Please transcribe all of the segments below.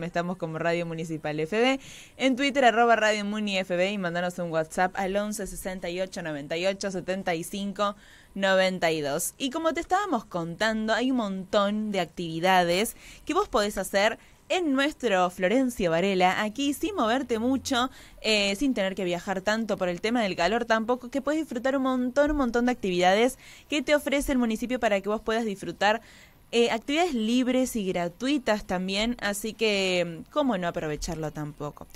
Estamos como Radio Municipal FB, en Twitter arroba Radio Muni FB y mandanos un WhatsApp al 11 68 98 75 92. Y como te estábamos contando, hay un montón de actividades que vos podés hacer en nuestro Florencio Varela, aquí sin moverte mucho, eh, sin tener que viajar tanto por el tema del calor tampoco, que puedes disfrutar un montón, un montón de actividades que te ofrece el municipio para que vos puedas disfrutar eh, actividades libres y gratuitas también, así que cómo no aprovecharlo tampoco.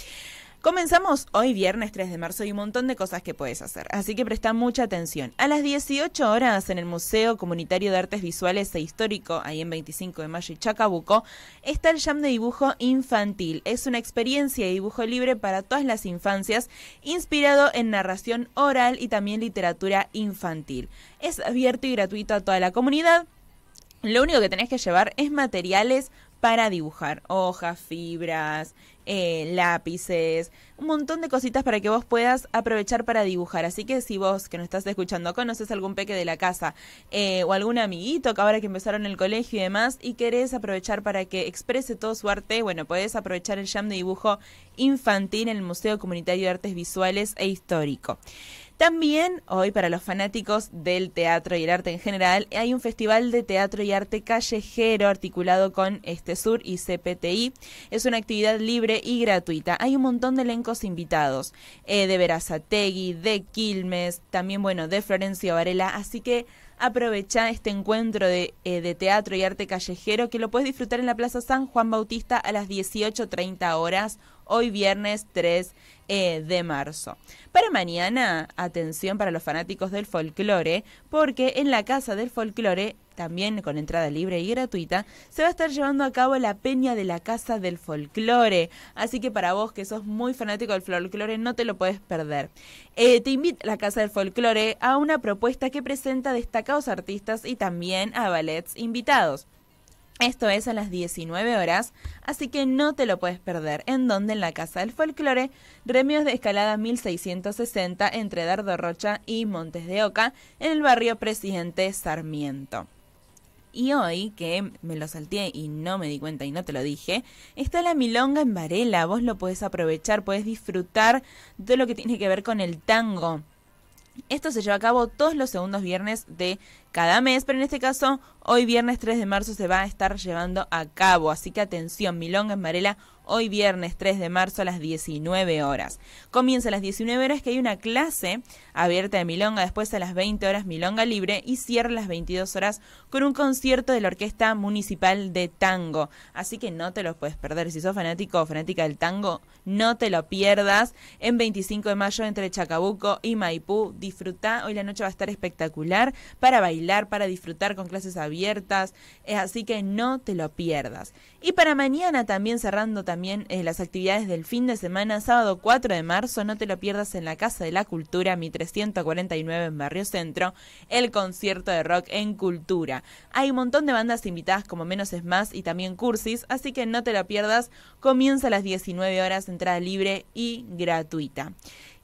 Comenzamos hoy viernes 3 de marzo y un montón de cosas que puedes hacer, así que presta mucha atención. A las 18 horas en el Museo Comunitario de Artes Visuales e Histórico, ahí en 25 de mayo y Chacabuco, está el Jam de Dibujo Infantil. Es una experiencia de dibujo libre para todas las infancias, inspirado en narración oral y también literatura infantil. Es abierto y gratuito a toda la comunidad, lo único que tenés que llevar es materiales para dibujar, hojas, fibras, eh, lápices, un montón de cositas para que vos puedas aprovechar para dibujar. Así que si vos que nos estás escuchando conoces algún peque de la casa eh, o algún amiguito que ahora que empezaron el colegio y demás y querés aprovechar para que exprese todo su arte, bueno, podés aprovechar el jam de dibujo infantil en el Museo Comunitario de Artes Visuales e Histórico. También hoy para los fanáticos del teatro y el arte en general hay un festival de teatro y arte callejero articulado con Este Sur y CPTI. Es una actividad libre y gratuita. Hay un montón de elencos invitados eh, de Verazategui, de Quilmes, también bueno de Florencio Varela. Así que aprovecha este encuentro de, eh, de, teatro y arte callejero que lo puedes disfrutar en la Plaza San Juan Bautista a las 18.30 horas hoy viernes 3 eh, de marzo. Para mañana, atención para los fanáticos del folclore, porque en la Casa del Folclore, también con entrada libre y gratuita, se va a estar llevando a cabo la peña de la Casa del Folclore. Así que para vos que sos muy fanático del folclore, no te lo puedes perder. Eh, te invita la Casa del Folclore a una propuesta que presenta destacados artistas y también a ballets invitados. Esto es a las 19 horas, así que no te lo puedes perder, en donde en la Casa del Folclore, Remios de Escalada 1660 entre Dardo Rocha y Montes de Oca, en el barrio Presidente Sarmiento. Y hoy, que me lo salté y no me di cuenta y no te lo dije, está la milonga en Varela, vos lo podés aprovechar, podés disfrutar de lo que tiene que ver con el tango. Esto se lleva a cabo todos los segundos viernes de cada mes, pero en este caso hoy viernes 3 de marzo se va a estar llevando a cabo. Así que atención, Milonga en hoy viernes 3 de marzo a las 19 horas. Comienza a las 19 horas que hay una clase abierta de Milonga, después a las 20 horas Milonga libre y cierra a las 22 horas con un concierto de la Orquesta Municipal de Tango. Así que no te lo puedes perder. Si sos fanático o fanática del tango, no te lo pierdas. En 25 de mayo entre Chacabuco y Maipú, disfruta. Hoy la noche va a estar espectacular para bailar para disfrutar con clases abiertas, es eh, así que no te lo pierdas. Y para mañana también cerrando también eh, las actividades del fin de semana, sábado 4 de marzo, no te lo pierdas en la Casa de la Cultura, mi 349 en Barrio Centro, el concierto de rock en Cultura. Hay un montón de bandas invitadas como Menos es Más y también Cursis, así que no te lo pierdas, comienza a las 19 horas, entrada libre y gratuita.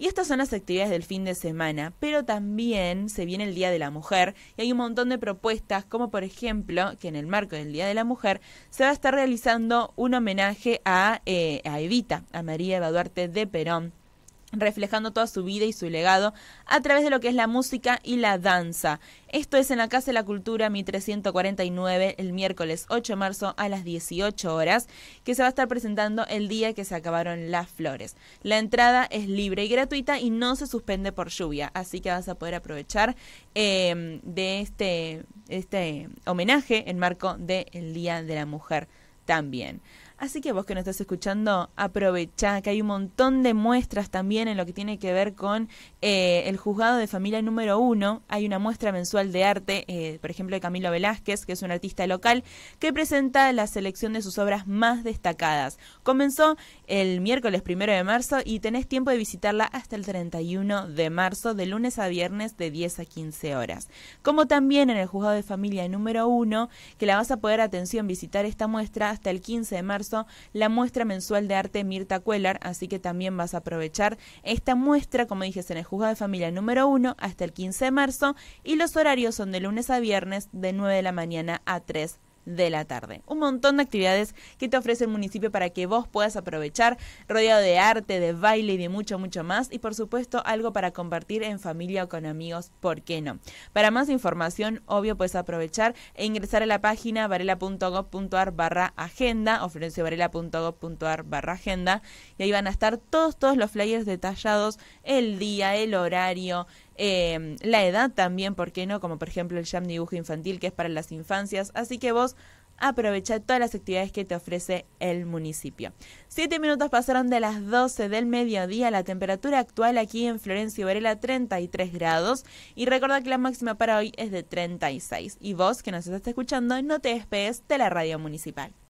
Y estas son las actividades del fin de semana, pero también se viene el Día de la Mujer y hay un montón de propuestas, como por ejemplo que en el marco del Día de la Mujer se va a estar realizando un homenaje a, eh, a Evita, a María Eva Duarte de Perón reflejando toda su vida y su legado a través de lo que es la música y la danza. Esto es en la Casa de la Cultura 349, el miércoles 8 de marzo a las 18 horas, que se va a estar presentando el día que se acabaron las flores. La entrada es libre y gratuita y no se suspende por lluvia, así que vas a poder aprovechar em, de este, este homenaje en marco del Día de la Mujer también. Así que vos que nos estás escuchando, aprovecha que hay un montón de muestras también en lo que tiene que ver con eh, el juzgado de familia número uno. Hay una muestra mensual de arte, eh, por ejemplo, de Camilo Velázquez, que es un artista local, que presenta la selección de sus obras más destacadas. Comenzó el miércoles primero de marzo y tenés tiempo de visitarla hasta el 31 de marzo, de lunes a viernes, de 10 a 15 horas. Como también en el juzgado de familia número uno, que la vas a poder atención visitar esta muestra hasta el 15 de marzo la muestra mensual de arte Mirta Cuellar, así que también vas a aprovechar esta muestra, como dije, en el juzgado de familia número 1 hasta el 15 de marzo y los horarios son de lunes a viernes de 9 de la mañana a 3 de la tarde. Un montón de actividades que te ofrece el municipio para que vos puedas aprovechar, rodeado de arte, de baile y de mucho, mucho más. Y por supuesto, algo para compartir en familia o con amigos, ¿por qué no? Para más información, obvio, puedes aprovechar e ingresar a la página varela.gov.ar barra agenda o barra agenda y ahí van a estar todos, todos los flyers detallados, el día, el horario, Em, la edad también, ¿por qué no? Como por ejemplo el jam dibujo infantil que es para las infancias. Así que vos aprovecha todas las actividades que te ofrece el municipio. Siete minutos pasaron de las 12 del mediodía, la temperatura actual aquí en Florencia y Varela 33 grados y recuerda que la máxima para hoy es de 36 y vos que nos estás escuchando no te despegues de la radio municipal.